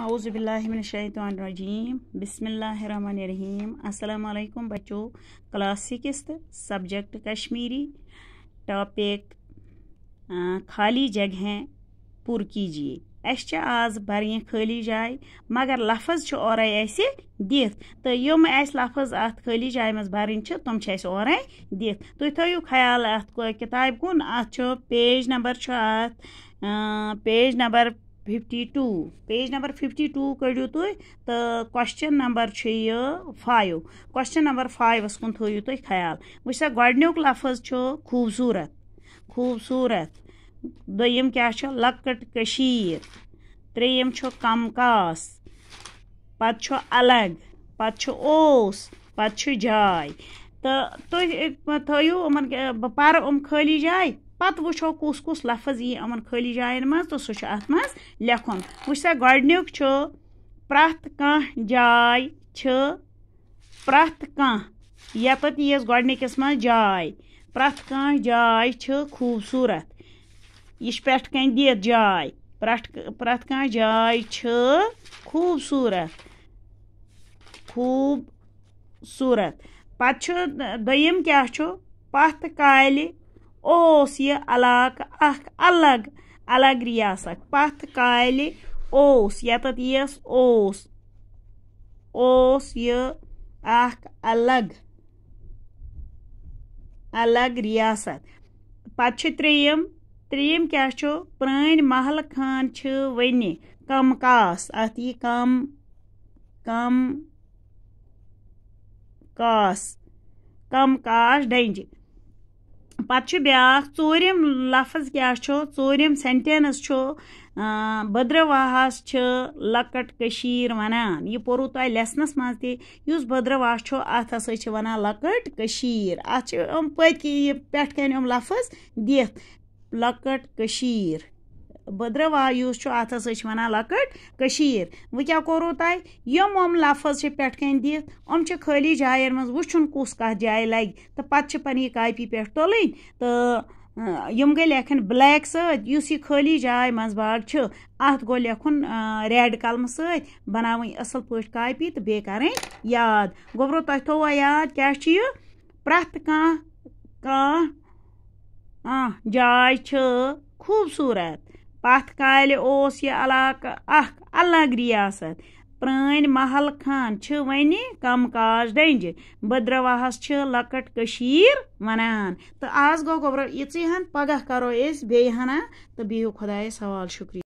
आउज़बिल्लिमिनशैतरजीम बिसमीम असलकम बच्चो class six subject Kashmiri topic खाली जगह पुर कीजिए अस आज बरये खाली जाए मगर लफज और दिख तो यम लफज अत खाली जाए मज भर तुम और दिख तु तो थो ख्याल अत किताब कुन अत पेज नंबर अ page number fifty two page number fifty two कड़ू तु तो question number five question number फाइवस कुन थो तुम खाल वा सा लफज खूबसूरत खूबसूरत दम क्या लकट कशीर त्रेम कमकास पलग अलग पत् ओस जाय तो तुम थो बह पर खाली जाय پتہٕ وٕچھو کُس کُس لفظ یی یِمَن خٲلی جایَن منٛز تہٕ سُہ چھُ اَتھ منٛز لیکھُن وٕچھ سا گۄڈنیُک چھُ پرٛٮ۪تھ کانٛہہ جاے چھِ پرٛٮ۪تھ کانٛہہ یَتَتھ یِیَس گۄڈنِکِس منٛز جاے پرٛٮ۪تھ کانٛہہ جاے چھِ خوٗبصوٗرت یہِ چھِ پٮ۪ٹھ کَنۍ دِتھ جاے پرٛٮ۪ٹھ پرٛٮ۪تھ کانٛہہ جاے چھِ خوٗبصوٗرت خوٗبصوٗرت پَتہٕ چھُ دوٚیِم کیٛاہ چھُ پَتھ کالہِ اوس یہِ علاقہٕ اَکھ الگ الگ رِیاسَت پَتھ کالہِ اوس یَتَتھ یَس اوس اوس یہِ اَکھ الگ الگ رِیاسَت پَتہٕ چھُ ترٛیٚیِم ترٛیٚیِم کیٛاہ چھُ پرٛٲنۍ محلہٕ خان چھِ وَنہِ کَم کاس اَتھ یی کَم کَم کاس کَم کاش ڈَنجہِ پتہٕ چھُ بیٛاکھ ژوٗرِم لفظ کیٛاہ چھُ ژوٗرِم سٮ۪نٹٮ۪نٕس چھُ بٔدرٕواہَس چھِ لۄکٕٹ کٔشیٖر وَنان یہِ پوٚروُ تۄہہِ لٮ۪سنَس منٛز تہِ یُس بٔدرٕواہ چھُ اَتھ ہَسا چھِ وَنان لۄکٕٹ کٔشیٖر اَتھ چھِ یِم پٔتۍ کِنۍ یہِ پٮ۪ٹھ کَنۍ یِم لفظ دِتھ لۄکٕٹ کٔشیٖر بٔدرٕواو یُس چھُ اَتھ ہَسا چھِ وَنان لۄکٕٹ کٔشیٖر وۄنۍ کیٛاہ کوٚروٗ تۄہہِ یِم یِم لفظ چھِ پٮ۪ٹھ کَنۍ دِتھ یِم چھِ خٲلی جایَن منٛز وٕچھُن کُس کَتھ جایہِ لَگہِ تہٕ پَتہٕ چھِ پَنٕنۍ کاپی پٮ۪ٹھ تُلٕنۍ تہٕ یِم گٔے لیکھٕنۍ بٕلیک سۭتۍ یُس یہِ خٲلی جاے منٛز باغ چھِ اَتھ گوٚو لیکھُن رٮ۪ڈ کَلمہٕ سۭتۍ بَناوٕنۍ اَصٕل پٲٹھۍ کاپی تہٕ بیٚیہِ کَرٕنۍ یاد گوٚبرو تۄہہِ تھوٚوا یاد کیٛاہ چھِ یہِ پرٛٮ۪تھ کانٛہہ کانٛہہ جاے چھِ خوٗبصوٗرت پتھ کالہِ اوس یہِ علاقہٕ اکھ الگ رِیاسَت پرٛٲنۍ محل خان چھِ وَنہِ کَم کاج ڈٔنٛجہِ بٔدرواہَس چھِ لۄکٕٹ کٔشیٖر وَنان تہٕ آز گوٚو گوٚبرو یِژٕے ہَن پَگاہ کَرو أسۍ بیٚیہِ ہَنا تہٕ بِہِو خۄدایَس حوال شُکریہ